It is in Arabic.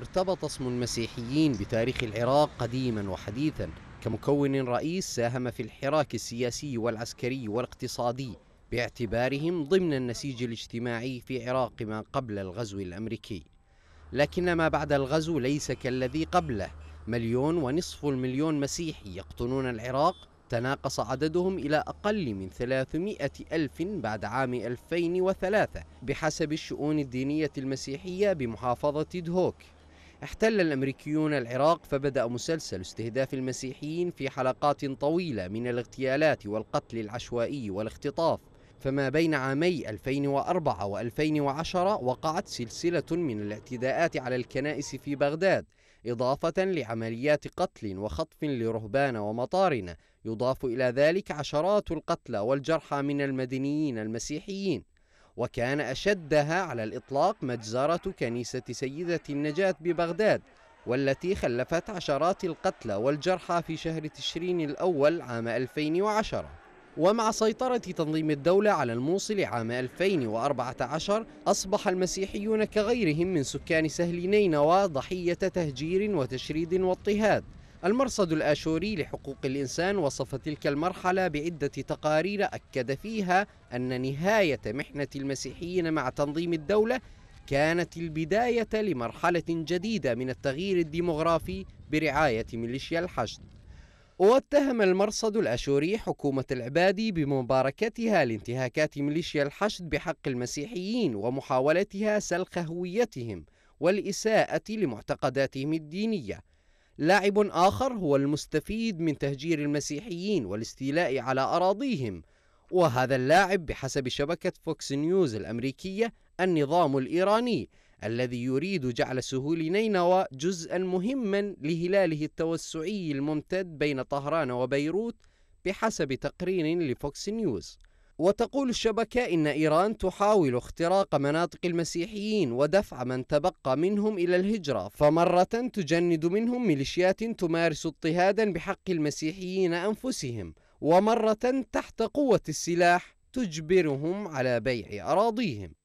ارتبط اسم المسيحيين بتاريخ العراق قديما وحديثا كمكون رئيس ساهم في الحراك السياسي والعسكري والاقتصادي باعتبارهم ضمن النسيج الاجتماعي في عراق ما قبل الغزو الامريكي. لكن ما بعد الغزو ليس كالذي قبله، مليون ونصف المليون مسيحي يقطنون العراق تناقص عددهم إلى أقل من 300 ألف بعد عام 2003 بحسب الشؤون الدينية المسيحية بمحافظة دهوك احتل الأمريكيون العراق فبدأ مسلسل استهداف المسيحيين في حلقات طويلة من الاغتيالات والقتل العشوائي والاختطاف فما بين عامي 2004 و2010 وقعت سلسلة من الاعتداءات على الكنائس في بغداد إضافة لعمليات قتل وخطف لرهبان ومطارنة يضاف إلى ذلك عشرات القتلى والجرحى من المدنيين المسيحيين وكان أشدها على الإطلاق مجزرة كنيسة سيدة النجاة ببغداد والتي خلفت عشرات القتلى والجرحى في شهر تشرين الأول عام 2010 ومع سيطرة تنظيم الدولة على الموصل عام 2014 أصبح المسيحيون كغيرهم من سكان سهل نينوى ضحية تهجير وتشريد واضطهاد المرصد الآشوري لحقوق الإنسان وصف تلك المرحلة بعدة تقارير أكد فيها أن نهاية محنة المسيحيين مع تنظيم الدولة كانت البداية لمرحلة جديدة من التغيير الديمغرافي برعاية ميليشيا الحشد واتهم المرصد الأشوري حكومة العبادي بمباركتها لانتهاكات ميليشيا الحشد بحق المسيحيين ومحاولتها سلخ هويتهم والإساءة لمعتقداتهم الدينية لاعب آخر هو المستفيد من تهجير المسيحيين والاستيلاء على أراضيهم وهذا اللاعب بحسب شبكة فوكس نيوز الأمريكية النظام الإيراني الذي يريد جعل سهول نينوى جزءا مهما لهلاله التوسعي الممتد بين طهران وبيروت بحسب تقرير لفوكس نيوز وتقول الشبكة إن إيران تحاول اختراق مناطق المسيحيين ودفع من تبقى منهم إلى الهجرة فمرة تجند منهم ميليشيات تمارس اضطهادا بحق المسيحيين أنفسهم ومرة تحت قوة السلاح تجبرهم على بيع أراضيهم